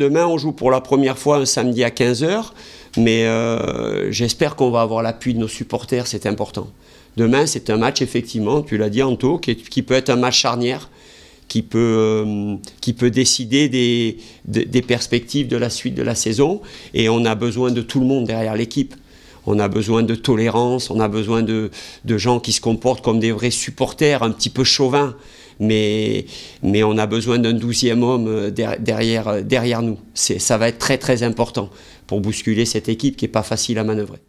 Demain, on joue pour la première fois un samedi à 15h, mais euh, j'espère qu'on va avoir l'appui de nos supporters, c'est important. Demain, c'est un match, effectivement, tu l'as dit Anto, qui, peut être un match charnière, qui peut, euh, qui peut décider des, des perspectives de la suite de la saison, et on a besoin de tout le monde derrière l'équipe on a besoin de tolérance, on a besoin de, de, gens qui se comportent comme des vrais supporters, un petit peu chauvins, mais, mais on a besoin d'un douzième homme euh, derrière, euh, derrière nous. Ça va être très très important pour bousculer cette équipe qui n'est pas facile à manœuvrer.